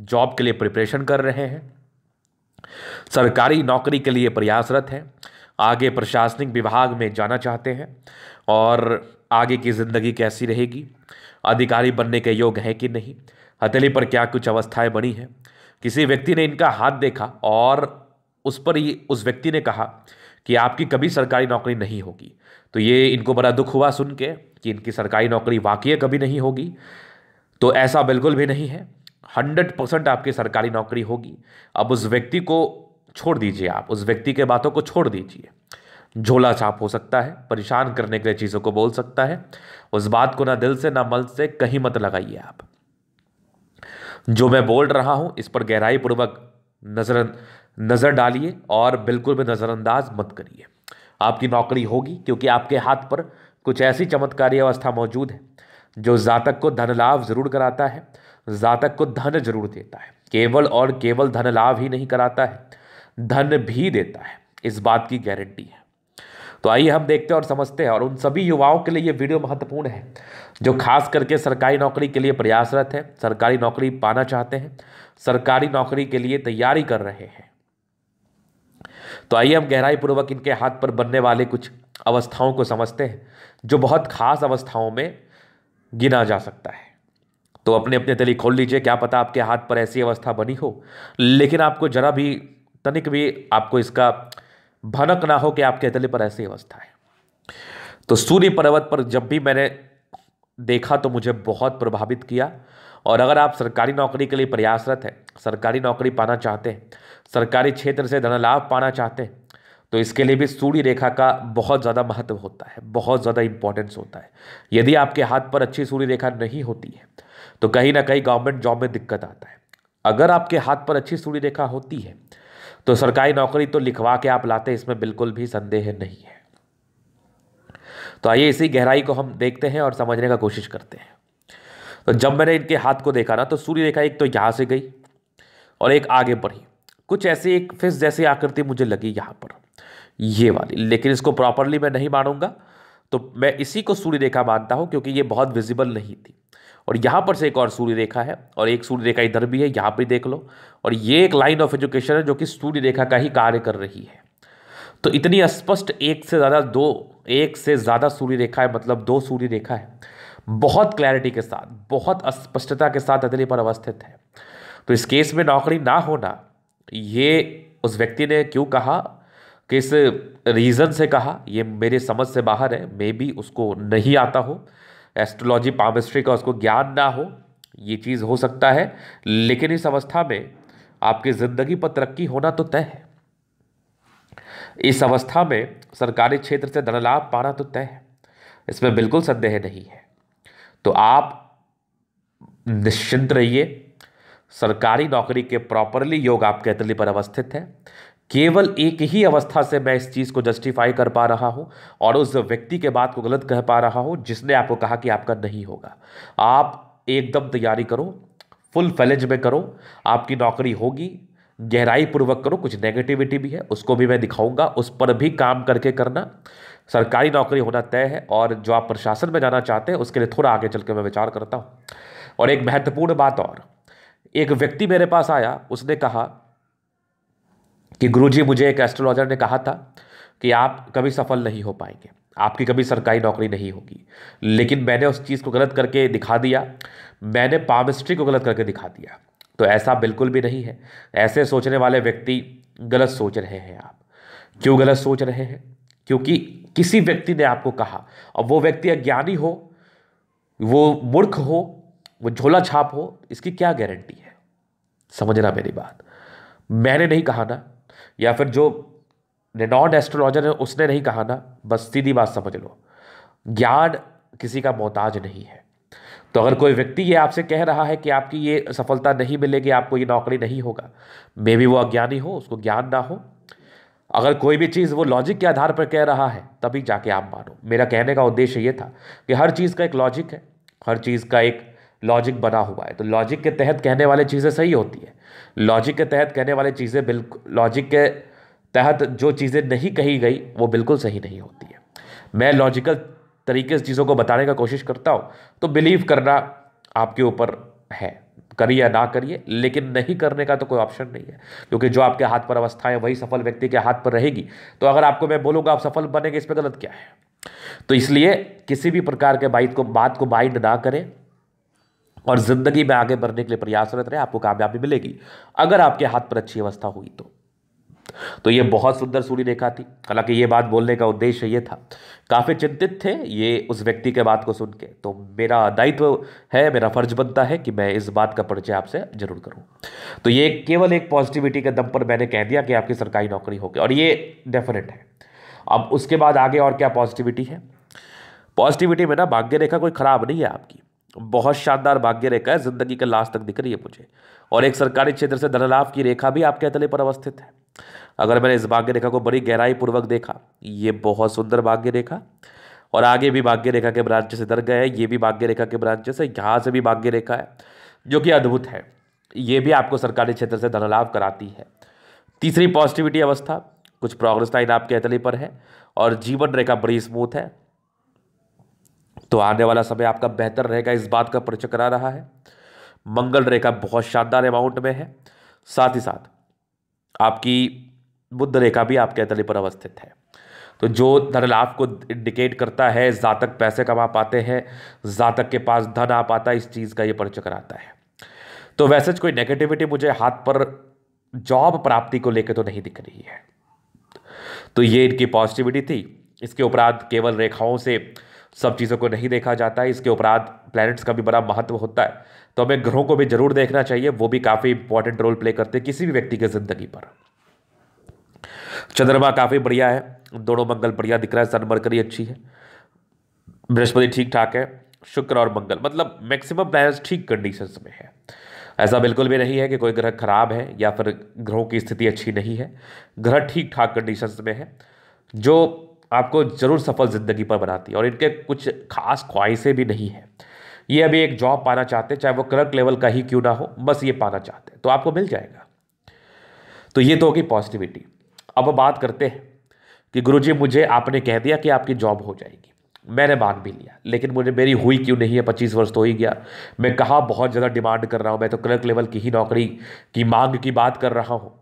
job के लिए preparation कर रहे हैं सरकारी नौकरी के लिए प्रयासरत हैं आगे प्रशासनिक विभाग में जाना चाहते हैं और आगे की ज़िंदगी कैसी रहेगी अधिकारी बनने के योग हैं कि नहीं हथेली पर क्या कुछ अवस्थाएं बनी हैं किसी व्यक्ति ने इनका हाथ देखा और उस पर ही उस व्यक्ति ने कहा कि आपकी कभी सरकारी नौकरी नहीं होगी तो ये इनको बड़ा दुख हुआ सुन के कि इनकी सरकारी नौकरी वाकई कभी नहीं होगी तो ऐसा बिल्कुल भी नहीं है हंड्रेड परसेंट आपकी सरकारी नौकरी होगी अब उस व्यक्ति को छोड़ दीजिए आप उस व्यक्ति के बातों को छोड़ दीजिए झोला छाप हो सकता है परेशान करने के लिए चीज़ों को बोल सकता है उस बात को ना दिल से ना मल से कहीं मत लगाइए आप जो मैं बोल रहा हूँ इस पर गहराई पूर्वक नजर नज़र डालिए और बिल्कुल भी नज़रअंदाज मत करिए आपकी नौकरी होगी क्योंकि आपके हाथ पर कुछ ऐसी चमत्कारी अवस्था मौजूद है जो जातक को धन लाभ जरूर कराता है जातक को धन जरूर देता है केवल और केवल धन लाभ ही नहीं कराता है धन भी देता है इस बात की गारंटी है तो आइए हम देखते हैं और समझते हैं और उन सभी युवाओं के लिए ये वीडियो महत्वपूर्ण है जो खास करके सरकारी नौकरी के लिए प्रयासरत है सरकारी नौकरी पाना चाहते हैं सरकारी नौकरी के लिए तैयारी कर रहे हैं तो आइए हम गहराई पूर्वक इनके हाथ पर बनने वाले कुछ अवस्थाओं को समझते हैं जो बहुत खास अवस्थाओं में गिना जा सकता है तो अपने अपने तली खोल लीजिए क्या पता आपके हाथ पर ऐसी अवस्था बनी हो लेकिन आपको जरा भी तनिक भी आपको इसका भनक ना हो कि आपके तले पर ऐसी अवस्था है तो सूर्य पर्वत पर जब भी मैंने देखा तो मुझे बहुत प्रभावित किया और अगर आप सरकारी नौकरी के लिए प्रयासरत हैं सरकारी नौकरी पाना चाहते हैं सरकारी क्षेत्र से धन लाभ पाना चाहते हैं तो इसके लिए भी सूर्य रेखा का बहुत ज़्यादा महत्व होता है बहुत ज़्यादा इंपॉर्टेंस होता है यदि आपके हाथ पर अच्छी सूर्य रेखा नहीं होती है तो कहीं ना कहीं गवर्नमेंट जॉब में दिक्कत आता है अगर आपके हाथ पर अच्छी सूर्य रेखा होती है तो सरकारी नौकरी तो लिखवा के आप लाते इसमें बिल्कुल भी संदेह नहीं है तो आइए इसी गहराई को हम देखते हैं और समझने का कोशिश करते हैं तो जब मैंने इनके हाथ को देखा ना तो सूर्य रेखा एक तो यहाँ से गई और एक आगे बढ़ी कुछ ऐसी एक फिस जैसी आकृति मुझे लगी यहाँ पर ये वाली लेकिन इसको प्रॉपरली मैं नहीं मानूंगा तो मैं इसी को सूर्य रेखा मानता हूँ क्योंकि ये बहुत विजिबल नहीं थी और यहाँ पर से एक और सूर्य रेखा है और एक सूर्य रेखा इधर भी है यहाँ पर देख लो और ये एक लाइन ऑफ एजुकेशन है जो कि सूर्य रेखा का ही कार्य कर रही है तो इतनी स्पष्ट एक से ज़्यादा दो एक से ज़्यादा सूर्य रेखा है मतलब दो सूर्य रेखा है बहुत क्लैरिटी के साथ बहुत स्पष्टता के साथ अदली पर अवस्थित है तो इस केस में नौकरी ना होना ये उस व्यक्ति ने क्यों कहा किस रीज़न से कहा ये मेरे समझ से बाहर है मे बी उसको नहीं आता हो एस्ट्रोलॉजी पामिस्ट्री का उसको ज्ञान ना हो ये चीज़ हो सकता है लेकिन इस अवस्था में आपकी ज़िंदगी पर तरक्की होना तो तय है इस अवस्था में सरकारी क्षेत्र से धनलाभ पाना तो तय है इसमें बिल्कुल संदेह नहीं है तो आप निश्चिंत रहिए सरकारी नौकरी के प्रॉपरली योग आपके अतली पर अवस्थित है केवल एक ही अवस्था से मैं इस चीज़ को जस्टिफाई कर पा रहा हूँ और उस व्यक्ति के बात को गलत कह पा रहा हूँ जिसने आपको कहा कि आपका नहीं होगा आप एकदम तैयारी करो फुल फैलेज में करो आपकी नौकरी होगी गहराई पूर्वक करो कुछ नेगेटिविटी भी है उसको भी मैं दिखाऊंगा उस पर भी काम करके करना सरकारी नौकरी होना तय है और जो आप प्रशासन में जाना चाहते हैं उसके लिए थोड़ा आगे चल मैं विचार करता हूँ और एक महत्वपूर्ण बात और एक व्यक्ति मेरे पास आया उसने कहा कि गुरुजी मुझे एक एस्ट्रोलॉजर ने कहा था कि आप कभी सफल नहीं हो पाएंगे आपकी कभी सरकारी नौकरी नहीं होगी लेकिन मैंने उस चीज़ को गलत करके दिखा दिया मैंने पामिस्ट्री को गलत करके दिखा दिया तो ऐसा बिल्कुल भी नहीं है ऐसे सोचने वाले व्यक्ति गलत सोच रहे हैं आप क्यों गलत सोच रहे हैं क्योंकि किसी व्यक्ति ने आपको कहा और वो व्यक्ति अज्ञानी हो वो मूर्ख हो वो झोला छाप हो इसकी क्या गारंटी है समझना मेरी बात मैंने नहीं कहा ना या फिर जो रेनॉर्ड एस्ट्रोलॉजर है उसने नहीं कहा ना बस सीधी बात समझ लो ज्ञान किसी का मोहताज नहीं है तो अगर कोई व्यक्ति ये आपसे कह रहा है कि आपकी ये सफलता नहीं मिलेगी आपको ये नौकरी नहीं होगा मे भी वो अज्ञानी हो उसको ज्ञान ना हो अगर कोई भी चीज़ वो लॉजिक के आधार पर कह रहा है तभी जाके आप मानो मेरा कहने का उद्देश्य ये था कि हर चीज़ का एक लॉजिक है हर चीज़ का एक लॉजिक बना हुआ है तो लॉजिक के तहत कहने वाले चीज़ें सही होती है लॉजिक के तहत कहने वाली चीज़ें बिल्कुल लॉजिक के तहत जो चीज़ें नहीं कही गई वो बिल्कुल सही नहीं होती है मैं लॉजिकल तरीके से चीज़ों को बताने का कोशिश करता हूँ तो बिलीव करना आपके ऊपर है करिए ना करिए लेकिन नहीं करने का तो कोई ऑप्शन नहीं है क्योंकि जो आपके हाथ पर अवस्था है वही सफल व्यक्ति के हाथ पर रहेगी तो अगर आपको मैं बोलूँगा आप सफल बनेंगे इस पर गलत क्या है तो इसलिए किसी भी प्रकार के बाइट को बात को माइंड ना करें और ज़िंदगी में आगे बढ़ने के लिए प्रयासरत रहे आपको कामयाबी मिलेगी अगर आपके हाथ पर अच्छी अवस्था हुई तो तो ये बहुत सुंदर सूर्य रेखा थी हालांकि ये बात बोलने का उद्देश्य ये था काफ़ी चिंतित थे ये उस व्यक्ति के बात को सुन के तो मेरा दायित्व है मेरा फर्ज बनता है कि मैं इस बात का परिचय आपसे जरूर करूं तो ये केवल एक पॉजिटिविटी के दम पर मैंने कह दिया कि आपकी सरकारी नौकरी होगी और ये डेफिनेट है अब उसके बाद आगे और क्या पॉजिटिविटी है पॉजिटिविटी में ना भाग्य रेखा कोई ख़राब नहीं है आपकी बहुत शानदार भाग्य रेखा है जिंदगी के लास्ट तक दिख रही है मुझे और एक सरकारी क्षेत्र से धनलाभ की रेखा भी आपके अतले पर अवस्थित है अगर मैंने इस भाग्य रेखा को बड़ी गहराई पूर्वक देखा ये बहुत सुंदर भाग्य रेखा और आगे भी भाग्य रेखा के ब्रांच से इधर गए ये भी भाग्य रेखा के ब्रांचेस से यहाँ से भी भाग्य रेखा है जो कि अद्भुत है ये भी आपको सरकारी क्षेत्र से धनलाभ कराती है तीसरी पॉजिटिविटी अवस्था कुछ प्रोग्रेस लाइन आपके अतले पर है और जीवन रेखा बड़ी स्मूथ है तो आने वाला समय आपका बेहतर रहेगा इस बात का परिचय करा रहा है मंगल रेखा बहुत शानदार अमाउंट में है साथ ही साथ आपकी बुद्ध रेखा भी आपके तले पर अवस्थित है तो जो धन लाभ को इंडिकेट करता है जातक पैसे कमा पाते हैं जातक के पास धन आ पाता है इस चीज़ का ये परिचय कराता है तो वैसे तो कोई नेगेटिविटी मुझे हाथ पर जॉब प्राप्ति को लेकर तो नहीं दिख रही है तो ये इनकी पॉजिटिविटी थी इसके उपरांत केवल रेखाओं से सब चीज़ों को नहीं देखा जाता है इसके उपरांत प्लैनेट्स का भी बड़ा महत्व होता है तो हमें ग्रहों को भी जरूर देखना चाहिए वो भी काफ़ी इंपॉर्टेंट रोल प्ले करते हैं किसी भी व्यक्ति की ज़िंदगी पर चंद्रमा काफ़ी बढ़िया है दोनों मंगल बढ़िया दिख रहा है सन मरकरी अच्छी है बृहस्पति ठीक ठाक है शुक्र और मंगल मतलब मैक्सिमम प्लैनेट्स ठीक कंडीशंस में है ऐसा बिल्कुल भी नहीं है कि कोई ग्रह खराब है या फिर ग्रहों की स्थिति अच्छी नहीं है ग्रह ठीक ठाक कंडीशंस में है जो आपको ज़रूर सफल ज़िंदगी पर बनाती है और इनके कुछ खास ख्वाहिशें भी नहीं हैं ये अभी एक जॉब पाना चाहते हैं चाहे वो क्लर्क लेवल का ही क्यों ना हो बस ये पाना चाहते हैं तो आपको मिल जाएगा तो ये तो होगी पॉजिटिविटी अब बात करते हैं कि गुरु मुझे आपने कह दिया कि आपकी जॉब हो जाएगी मैंने मांग भी लिया लेकिन मुझे मेरी हुई क्यों नहीं है पच्चीस वर्ष तो हो ही गया मैं कहा बहुत ज़्यादा डिमांड कर रहा हूँ मैं तो क्लर्क लेवल की ही नौकरी की मांग की बात कर रहा हूँ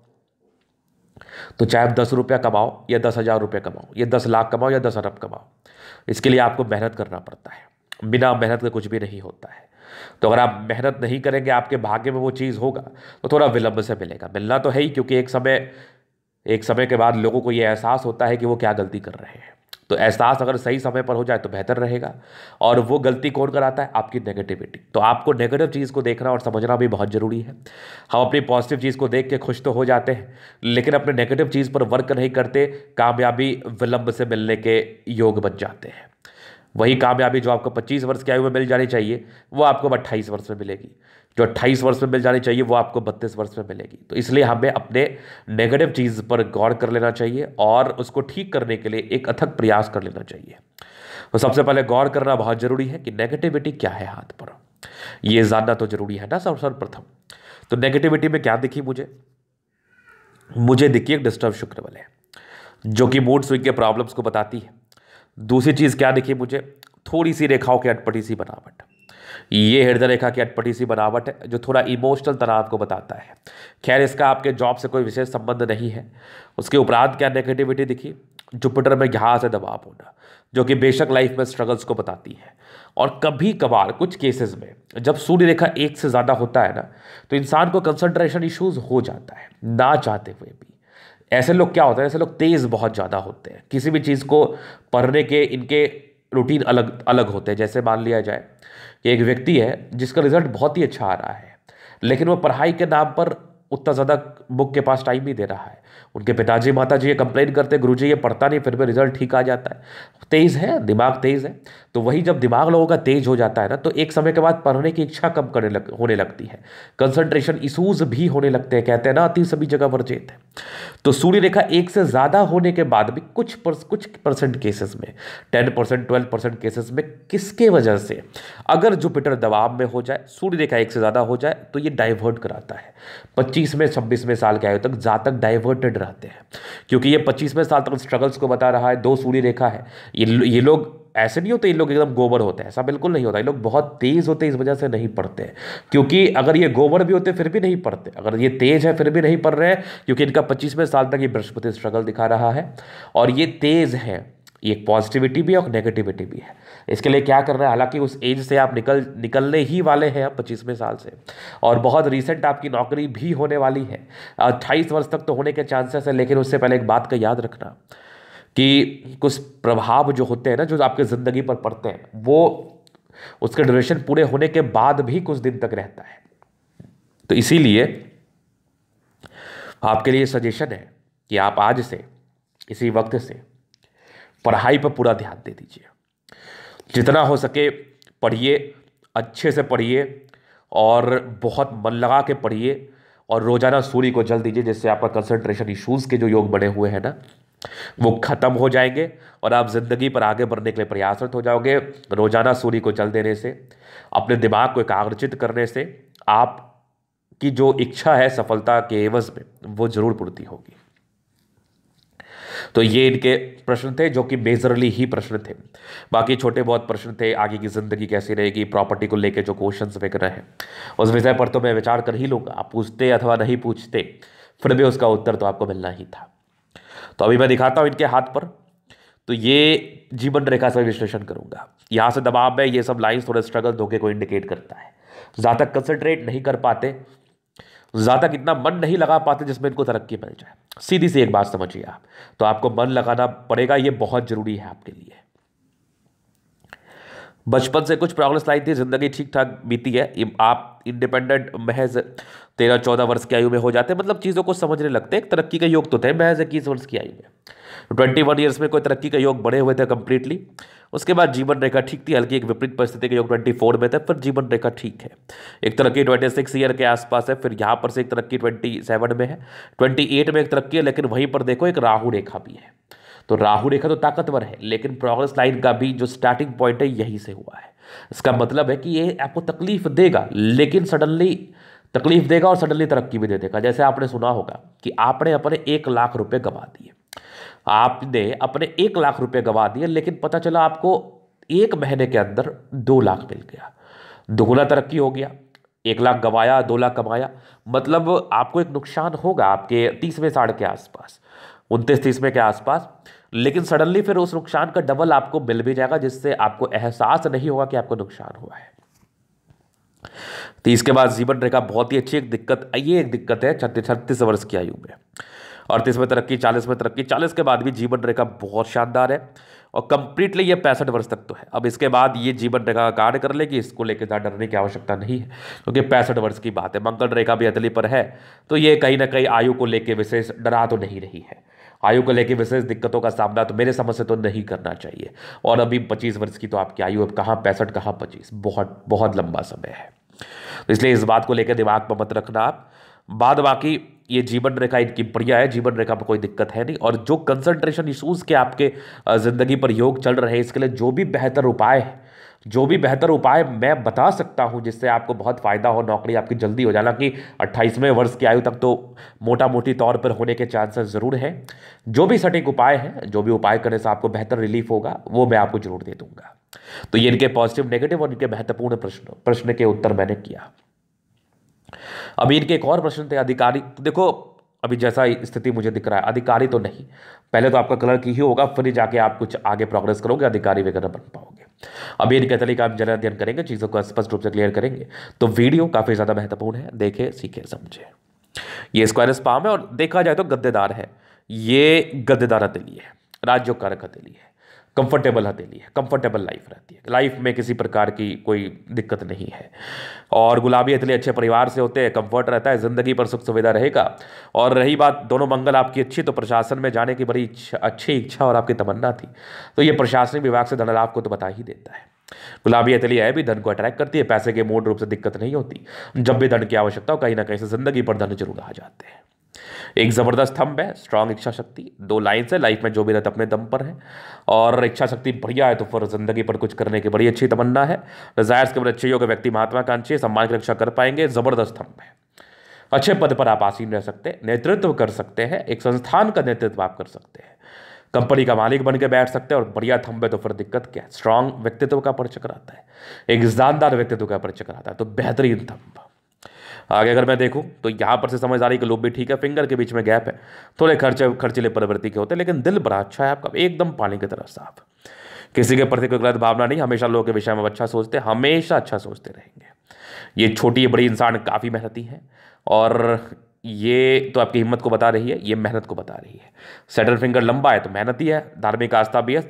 तो चाहे आप दस रुपया कमाओ या दस हज़ार रुपये कमाओ या दस लाख कमाओ या दस अरब कमाओ इसके लिए आपको मेहनत करना पड़ता है बिना मेहनत के कुछ भी नहीं होता है तो अगर आप मेहनत नहीं करेंगे आपके भाग्य में वो चीज़ होगा तो थोड़ा विलंब से मिलेगा मिलना तो है ही क्योंकि एक समय एक समय के बाद लोगों को ये एहसास होता है कि वो क्या गलती कर रहे हैं तो एहसास अगर सही समय पर हो जाए तो बेहतर रहेगा और वो गलती कौन कराता है आपकी नेगेटिविटी तो आपको नेगेटिव चीज़ को देखना और समझना भी बहुत ज़रूरी है हम अपनी पॉजिटिव चीज़ को देख के खुश तो हो जाते हैं लेकिन अपने नेगेटिव चीज़ पर वर्क नहीं करते कामयाबी विलंब से मिलने के योग बन जाते हैं वही कामयाबी जो आपको 25 वर्ष की आयु में मिल जानी चाहिए वो आपको 28 वर्ष में मिलेगी जो 28 वर्ष में मिल जानी चाहिए वो आपको 32 वर्ष में मिलेगी तो इसलिए हमें अपने नेगेटिव चीज़ पर गौर कर लेना चाहिए और उसको ठीक करने के लिए एक अथक प्रयास कर लेना चाहिए तो सबसे पहले गौर करना बहुत ज़रूरी है कि नेगेटिविटी क्या है हाथ पर ये जानना तो ज़रूरी है ना सब सर्वप्रथम तो नेगेटिविटी में क्या दिखी मुझे मुझे दिखी एक डिस्टर्ब शुक्र वाले जो कि मूड स्विंग के प्रॉब्लम्स को बताती है दूसरी चीज़ क्या दिखी मुझे थोड़ी सी रेखाओं की अटपटी सी बनावट ये हृदय रेखा की अटपटी सी बनावट है जो थोड़ा इमोशनल तनाव को बताता है खैर इसका आपके जॉब से कोई विशेष संबंध नहीं है उसके उपरांत क्या नेगेटिविटी दिखी जुपिटर में घास है दबाव होना जो कि बेशक लाइफ में स्ट्रगल्स को बताती है और कभी कभार कुछ केसेस में जब सूर्य रेखा एक से ज़्यादा होता है ना तो इंसान को कंसंट्रेशन इश्यूज हो जाता है ना चाहते हुए भी ऐसे लोग क्या होते हैं ऐसे लोग तेज़ बहुत ज़्यादा होते हैं किसी भी चीज़ को पढ़ने के इनके रूटीन अलग अलग होते हैं जैसे मान लिया जाए कि एक व्यक्ति है जिसका रिजल्ट बहुत ही अच्छा आ रहा है लेकिन वो पढ़ाई के नाम पर उतना ज़्यादा बुक के पास टाइम नहीं दे रहा है उनके पिताजी माता जी ये कंप्लेन करते हैं गुरु जी ये पढ़ता नहीं फिर भी रिजल्ट ठीक आ जाता है तेज़ है दिमाग तेज़ है तो वही जब दिमाग लोगों का तेज़ हो जाता है ना तो एक समय के बाद पढ़ने की इच्छा कम करने लग होने लगती है कंसंट्रेशन इशूज़ भी होने लगते हैं कहते हैं ना अति सभी जगह वर्जित है तो सूर्य रेखा एक से ज़्यादा होने के बाद भी कुछ पर, कुछ परसेंट केसेस में ten percent twelve percent cases में किसके वजह से अगर जुपिटर दबाव में हो जाए सूर्य रेखा एक से ज़्यादा हो जाए तो ये डाइवर्ट कराता है पच्चीस में छब्बीसवें साल के आयु तक जातक डाइवर्टेड रहते हैं क्योंकि ये पच्चीसवें साल तक स्ट्रगल्स को बता रहा है दो सूर्य रेखा है ये ये लोग ऐसे नहीं होते ये लोग एकदम गोबर होते हैं ऐसा बिल्कुल नहीं होता ये लोग बहुत तेज़ होते हैं इस वजह से नहीं पढ़ते क्योंकि अगर ये गोबर भी होते फिर भी नहीं पढ़ते अगर ये तेज़ है फिर भी नहीं पढ़ रहे क्योंकि इनका पच्चीसवें साल तक ये बृहस्पति स्ट्रगल दिखा रहा है और ये तेज़ है ये एक पॉजिटिविटी भी है और नेगेटिविटी भी है इसके लिए क्या कर रहे हैं हालांकि उस एज से आप निकल निकलने ही वाले हैं आप पच्चीसवें साल से और बहुत रिसेंट आपकी नौकरी भी होने वाली है अट्ठाईस वर्ष तक तो होने के चांसेस हैं लेकिन उससे पहले एक बात का याद रखना कि कुछ प्रभाव जो होते हैं ना जो आपके ज़िंदगी पर पड़ते हैं वो उसके ड्यूरेशन पूरे होने के बाद भी कुछ दिन तक रहता है तो इसीलिए आपके लिए सजेशन है कि आप आज से इसी वक्त से पढ़ाई पर पूरा ध्यान दे दीजिए जितना हो सके पढ़िए अच्छे से पढ़िए और बहुत मन लगा के पढ़िए और रोज़ाना सूर्य को जल दीजिए जिससे आपका कंसंट्रेशन इश्यूज़ के जो योग बने हुए हैं ना वो ख़त्म हो जाएंगे और आप ज़िंदगी पर आगे बढ़ने के लिए प्रयासरत हो जाओगे रोज़ाना सूर्य को जल देने से अपने दिमाग को एकाग्रचित करने से आप की जो इच्छा है सफलता के एवज में वो ज़रूर पूर्ति होगी तो ये इनके प्रश्न थे जो कि मेजरली ही प्रश्न थे बाकी छोटे बहुत प्रश्न थे आगे की ज़िंदगी कैसी रहेगी प्रॉपर्टी को लेके जो क्वेश्चंस वगैरह हैं उस विषय पर तो मैं विचार कर ही लूंगा आप पूछते अथवा नहीं पूछते फिर भी उसका उत्तर तो आपको मिलना ही था तो अभी मैं दिखाता हूँ इनके हाथ पर तो ये जीवन रेखा से विश्लेषण करूंगा यहाँ से दबाव में ये सब लाइन्स थोड़े स्ट्रगल धोखे को इंडिकेट करता है ज़्यादा कंसनट्रेट नहीं कर पाते ज़्यादा कितना मन नहीं लगा पाते जिसमें इनको तरक्की मिल जाए सीधी सी एक बात समझिए आप तो आपको मन लगाना पड़ेगा ये बहुत ज़रूरी है आपके लिए बचपन से कुछ प्रॉब्लम्स लाई थी ज़िंदगी ठीक ठाक बीती है आप इंडिपेंडेंट महज तेरह चौदह वर्ष की आयु में हो जाते हैं मतलब चीज़ों को समझने लगते हैं तरक्की का योग तो थे महज इक्कीस वर्ष की आयु में तो ट्वेंटी वन ईयर्स में कोई तरक्की का योग बढ़े हुए थे कम्प्लीटली उसके बाद जीवन रेखा ठीक थी हल्की एक विपरीत परिस्थिति के योग ट्वेंटी फोर में थे पर जीवन रेखा ठीक है एक तरक्की ट्वेंटी सिक्स ईयर के आसपास है फिर यहाँ पर से एक तरक्की ट्वेंटी सेवन में है ट्वेंटी एट में एक तरक्की है लेकिन वहीं पर देखो एक राहु रेखा भी है तो राहु रेखा तो ताकतवर है लेकिन प्रोग्रेस लाइन का भी जो स्टार्टिंग पॉइंट है यहीं से हुआ है इसका मतलब है कि ये आपको तकलीफ देगा लेकिन सडनली तकलीफ देगा और सडनली तरक्की भी दे देगा जैसे आपने सुना होगा कि आपने अपने एक लाख रुपए गंवा दिए आपने अपने एक लाख रुपए गंवा दिए लेकिन पता चला आपको एक महीने के अंदर दो लाख मिल गया दोगुना तरक्की हो गया एक लाख गंवाया दो लाख कमाया मतलब आपको एक नुकसान होगा आपके तीसवें साढ़ के आसपास उनतीस तीसवें के आसपास लेकिन सडनली फिर उस नुकसान का डबल आपको मिल भी जाएगा जिससे आपको एहसास नहीं होगा कि आपको नुकसान हुआ है तो इसके बाद जीवन रेखा बहुत ही अच्छी एक दिक्कत ये एक दिक्कत है छत्तीस छत्तीस वर्ष की आयु में अड़तीस में तरक्की चालीस में तरक्की चालीस के बाद भी जीवन रेखा बहुत शानदार है और कंप्लीटली ये पैंसठ वर्ष तक तो है अब इसके बाद ये जीवन रेखा का कार्य कर लेगी इसको लेकर ज़्यादा डरने की आवश्यकता नहीं है क्योंकि पैंसठ वर्ष की बात है मंगल रेखा भी अदली पर है तो ये कहीं ना कहीं आयु को लेकर विशेष डरा तो नहीं रही है आयु को लेकर विशेष दिक्कतों का सामना तो मेरे समझ से तो नहीं करना चाहिए और अभी पच्चीस वर्ष की तो आपकी आयु अब कहाँ पैंसठ कहाँ पच्चीस बहुत बहुत लंबा समय है तो इसलिए इस बात को लेकर दिमाग पर मत रखना आप बाद बाकी ये जीवन रेखा इनकी बढ़िया है जीवन रेखा में कोई दिक्कत है नहीं और जो कंसंट्रेशन इशूज़ के आपके ज़िंदगी पर योग चल रहे हैं इसके लिए जो भी बेहतर उपाय है जो भी बेहतर उपाय मैं बता सकता हूँ जिससे आपको बहुत फ़ायदा हो नौकरी आपकी जल्दी हो जाना कि अट्ठाईसवें वर्ष की आयु तक तो मोटा मोटी तौर पर होने के चांसेस ज़रूर हैं जो भी सटीक उपाय हैं जो भी उपाय करने से आपको बेहतर रिलीफ होगा वो मैं आपको ज़रूर दे दूँगा तो ये इनके पॉजिटिव नेगेटिव और इनके महत्वपूर्ण प्रश्न प्रश्न के उत्तर मैंने किया अभी इनके एक और प्रश्न थे अधिकारी देखो अभी जैसा स्थिति मुझे दिख रहा है अधिकारी तो नहीं पहले तो आपका की ही होगा फिर जाके आप कुछ आगे प्रोग्रेस करोगे अधिकारी वगैरह बन पाओगे अभी इनके तरीके आप जरा अध्ययन करेंगे चीज़ों को स्पष्ट रूप से क्लियर करेंगे तो वीडियो काफ़ी ज़्यादा महत्वपूर्ण है देखे सीखे समझे ये स्क्वायर स्पाम है और देखा जाए तो गद्देदार है ये गद्देदार हथेली है राज्यों कारक हथेली है कंफर्टेबल हथेली है कंफर्टेबल लाइफ रहती है लाइफ में किसी प्रकार की कोई दिक्कत नहीं है और गुलाबी हथेली अच्छे परिवार से होते हैं कंफर्ट रहता है ज़िंदगी पर सुख सुविधा रहेगा और रही बात दोनों मंगल आपकी अच्छी तो प्रशासन में जाने की बड़ी इच्छा अच्छी इच्छा और आपकी तमन्ना थी तो ये प्रशासनिक विभाग से धन लाभ को तो बता ही देता है गुलाबी हथेली है भी धन को अट्रैक्ट करती है पैसे के मूल रूप से दिक्कत नहीं होती जब भी धन की आवश्यकता हो कहीं ना कहीं से ज़िंदगी पर धन जरूर आ जाते हैं एक ज़बरदस्त थंब है स्ट्रांग इच्छा शक्ति दो लाइन्स है लाइफ में जो भी रहता अपने दम पर है और इच्छा शक्ति बढ़िया है तो फिर ज़िंदगी पर कुछ करने की बड़ी अच्छी तमन्ना है डिजायर्स के बड़े अच्छे योग व्यक्ति महात्वाकांक्षी सम्मान की रक्षा कर पाएंगे ज़बरदस्त थंब है अच्छे पद पर आप आसीन रह सकते हैं नेतृत्व कर सकते हैं एक संस्थान का नेतृत्व आप कर सकते हैं कंपनी का मालिक बन के बैठ सकते हैं और बढ़िया थंबे तो फिर दिक्कत क्या है स्ट्रांग व्यक्तित्व का परिचय आता है एक जानदार व्यक्तित्व का परिचय आता है तो बेहतरीन थंबा आगे अगर मैं देखूँ तो यहाँ पर से समझ आ रही कि लूप भी ठीक है फिंगर के बीच में गैप है थोड़े खर्चे खर्चीले प्रवृत्ति के होते हैं लेकिन दिल बड़ा अच्छा है आपका एकदम पानी की तरह साफ किसी के प्रति कोई गलत भावना नहीं हमेशा लोगों के विषय में अच्छा सोचते हमेशा अच्छा सोचते रहेंगे ये छोटी बड़ी इंसान काफ़ी मेहनती है और ये तो आपकी हिम्मत को बता रही है ये मेहनत को बता रही है सेटल फिंगर लंबा है तो मेहनत ही है धार्मिक आस्था भी है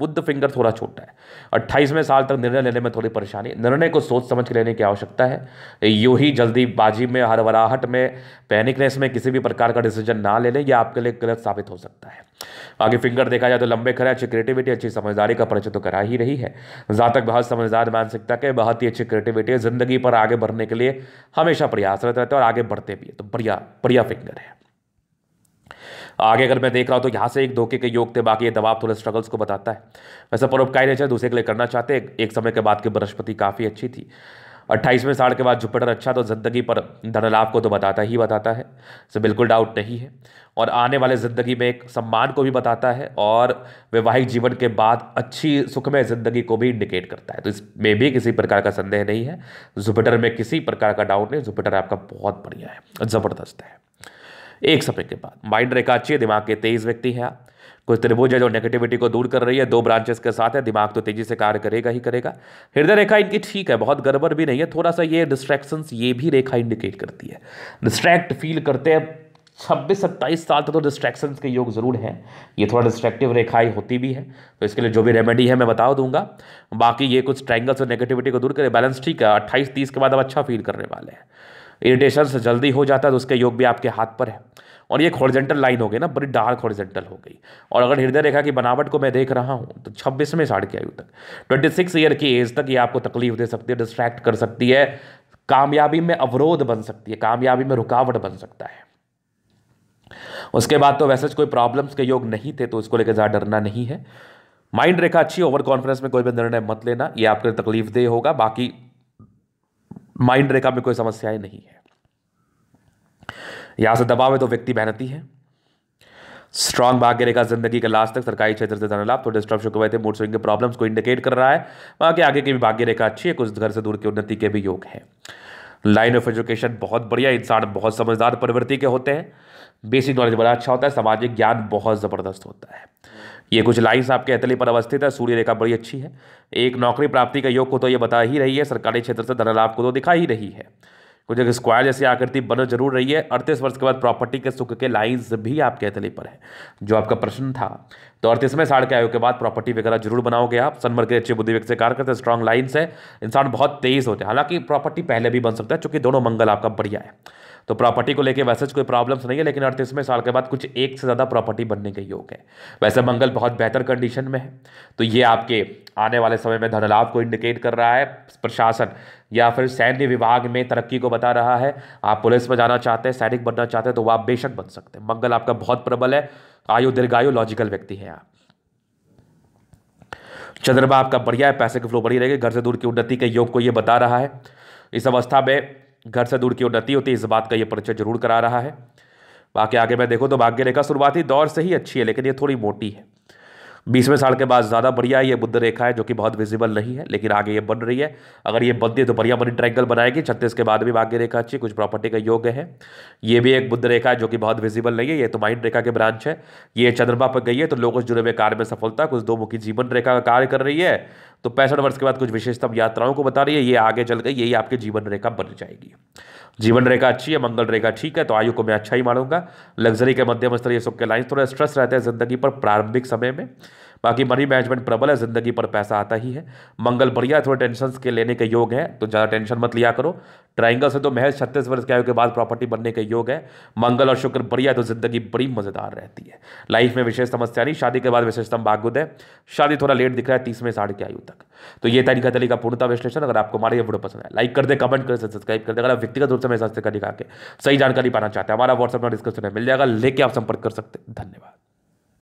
बुद्ध फिंगर थोड़ा छोटा है अट्ठाईसवें साल तक निर्णय लेने में थोड़ी परेशानी निर्णय को सोच समझ के लेने की आवश्यकता है यू ही जल्दीबाजी में हरवराहट में पैनिकनेस में किसी भी प्रकार का डिसीजन ना ले लें यह आपके लिए गलत साबित हो सकता है आगे फिंगर देखा जाए तो लंबे खड़े अच्छी क्रिएटिविटी अच्छी समझदारी का परिचय तो करा ही रही है जातक बहुत समझदार मानसिकता के बहुत ही अच्छी क्रिएटिविटी है ज़िंदगी पर आगे बढ़ने के लिए हमेशा प्रयासरत रहता है और आगे बढ़ते भी है तो बढ़िया बढ़िया फिंगर है आगे अगर मैं देख रहा हूँ तो यहाँ से एक धोखे के योग थे बाकी ये दबाव थोड़े स्ट्रगल्स को बताता है वैसे परोपकारी नेचर दूसरे के लिए करना चाहते एक समय के बाद की बृहस्पति काफ़ी अच्छी थी अट्ठाईसवें साल के बाद जुपिटर अच्छा तो ज़िंदगी पर धनलाभ को तो बताता ही बताता है इसे बिल्कुल डाउट नहीं है और आने वाले ज़िंदगी में एक सम्मान को भी बताता है और वैवाहिक जीवन के बाद अच्छी सुखमय ज़िंदगी को भी इंडिकेट करता है तो इसमें भी किसी प्रकार का संदेह नहीं है जुपिटर में किसी प्रकार का डाउट नहीं जुपिटर आपका बहुत बढ़िया है ज़बरदस्त है एक समय के बाद माइंड रेखा अच्छी दिमाग के तेज व्यक्ति हैं आप कुछ त्रिभुज है जो नेगेटिविटी को दूर कर रही है दो ब्रांचेस के साथ है दिमाग तो तेजी से कार्य करेगा ही करेगा हृदय रेखा इनकी ठीक है बहुत गड़बड़ भी नहीं है थोड़ा सा ये डिस्ट्रैक्शन ये भी रेखा इंडिकेट करती है डिस्ट्रैक्ट फील करते हैं छब्बीस सत्ताईस साल तक तो डिस्ट्रैक्शन के योग ज़रूर हैं ये थोड़ा डिस्ट्रैक्टिव रेखाएं होती भी है तो इसके लिए जो भी रेमेडी है मैं बता दूंगा बाकी ये कुछ ट्रैंगल्स और नेगेटिविटी को दूर करें बैलेंस ठीक है अट्ठाईस तीस के बाद अब अच्छा फील करने वाले हैं इरिटेशन से जल्दी हो जाता है तो उसके योग भी आपके हाथ पर है और ये हॉरिजेंटल लाइन हो गई ना बड़ी डार्क हॉरिजेंटल हो गई और अगर हृदय रेखा की बनावट को मैं देख रहा हूँ तो छब्बीसवें साढ़ की आयु तक ट्वेंटी सिक्स ईयर की एज तक ये आपको तकलीफ दे सकती है डिस्ट्रैक्ट कर सकती है कामयाबी में अवरोध बन सकती है कामयाबी में रुकावट बन सकता है उसके बाद तो वैसे कोई प्रॉब्लम्स के योग नहीं थे तो उसको लेकर ज़्यादा डरना नहीं है माइंड रेखा अच्छी ओवर कॉन्फिडेंस में कोई भी निर्णय मत लेना ये आपके तकलीफ दे होगा बाकी माइंड रेखा में कोई समस्याएं नहीं है यहाँ से दबाव है तो व्यक्ति मेहनती है स्ट्रॉन्ग भाग्य रेखा जिंदगी के लास्ट तक सरकारी क्षेत्र से धनलाभ तो डिस्टर्ब हुए थे मूड स्विंग के प्रॉब्लम्स को इंडिकेट कर रहा है वहाँ के आगे की भी भाग्य रेखा अच्छी है कुछ घर से दूर की उन्नति के भी योग है लाइन ऑफ एजुकेशन बहुत बढ़िया इंसान बहुत समझदार प्रवृत्ति के होते हैं बेसिक नॉलेज बड़ा अच्छा होता है सामाजिक ज्ञान बहुत ज़बरदस्त होता है ये कुछ लाइन्स आपके अतली पर अवस्थित है सूर्य रेखा बड़ी अच्छी है एक नौकरी प्राप्ति का योग को तो ये बता ही रही है सरकारी क्षेत्र से धनलाभ को तो दिखा ही रही है कुछ एक स्क्वायर जैसी आकृति बन जरूर रही है अड़तीस वर्ष के बाद प्रॉपर्टी के सुख के लाइन्स भी आपके तले पर है जो आपका प्रश्न था तो अड़तीसवें साढ़ के आयु के बाद प्रॉपर्टी वगैरह जरूर बनाओगे आप सनमर के अच्छे बुद्धि व्यक्ति से कार्य करते हैं स्ट्रॉन्ग लाइन्स है इंसान बहुत तेज होते हैं हालांकि प्रॉपर्टी पहले भी बन सकता है चूंकि दोनों मंगल आपका बढ़िया है तो प्रॉपर्टी को लेकर वैसे तो कोई प्रॉब्लम्स नहीं है लेकिन अड़तीसवें साल के बाद कुछ एक से ज़्यादा प्रॉपर्टी बनने के योग है वैसे मंगल बहुत बेहतर कंडीशन में है तो ये आपके आने वाले समय में धन लाभ को इंडिकेट कर रहा है प्रशासन या फिर सैन्य विभाग में तरक्की को बता रहा है आप पुलिस में जाना चाहते हैं सैनिक बनना चाहते हैं तो वह आप बेशक बन सकते हैं मंगल आपका बहुत प्रबल है आयु दीर्घायु लॉजिकल व्यक्ति है आप चंद्रमा आपका बढ़िया है पैसे की फ्लो बढ़ी रहेगी घर से दूर की उन्नति के योग को ये बता रहा है इस अवस्था में घर से दूर की उन्नति होती है इस बात का ये परिचय जरूर करा रहा है बाकी आगे मैं देखो तो भाग्य रेखा शुरुआती दौर से ही अच्छी है लेकिन ये थोड़ी मोटी है बीसवें साल के बाद ज़्यादा बढ़िया है ये बुद्ध रेखा है जो कि बहुत विजिबल नहीं है लेकिन आगे ये बन रही है अगर ये बनती है तो बढ़िया बनी ट्रैंगल बनाएगी छत्तीस के बाद भी भाग्य रेखा अच्छी कुछ प्रॉपर्टी का योग है ये भी एक बुद्ध रेखा है जो कि बहुत विजिबल नहीं है ये तो माइंड रेखा की ब्रांच है ये चंद्रमा पर गई है तो लोगों से जुड़े हुए कार्य में सफलता कुछ दो मुखी जीवन रेखा का कार्य कर रही है तो पैंसठ वर्ष के बाद कुछ विशेषता यात्राओं को बता रही है ये आगे चल गई यही आपके जीवन रेखा बन जाएगी जीवन रेखा अच्छी है मंगल रेखा ठीक है तो आयु को मैं अच्छा ही मानूंगा लग्जरी के मध्यम स्तरीय सुख के लाइन थोड़ा स्ट्रेस रहता है जिंदगी पर प्रारंभिक समय में बाकी मनी मैनेजमेंट प्रबल है ज़िंदगी पर पैसा आता ही है मंगल बढ़िया थोड़े टेंशन के लेने के योग है तो ज़्यादा टेंशन मत लिया करो ट्राइंगल से तो महज छत्तीस वर्ष के आयु के बाद प्रॉपर्टी बनने के योग है मंगल और शुक्र बढ़िया तो ज़िंदगी बड़ी मज़ेदार रहती है लाइफ में विशेष समस्या नहीं शादी के बाद विशेषतम भाग्युद है शादी थोड़ा लेट दिख रहा है तीस में की आयु तक तो ये तरीका तरीका पूर्णता विश्लेषण अगर आपको हमारे वीडियो पसंद है लाइक कर दे कमेंट कर सब्सक्राइब कर दे अगर व्यक्तिगत रूप से मेरे साथ तरीका के सही जानकारी पाना चाहते हैं हमारा व्हाट्सअप में डिस्कशन में मिल जाएगा लेके आप संपर्क कर सकते हैं धन्यवाद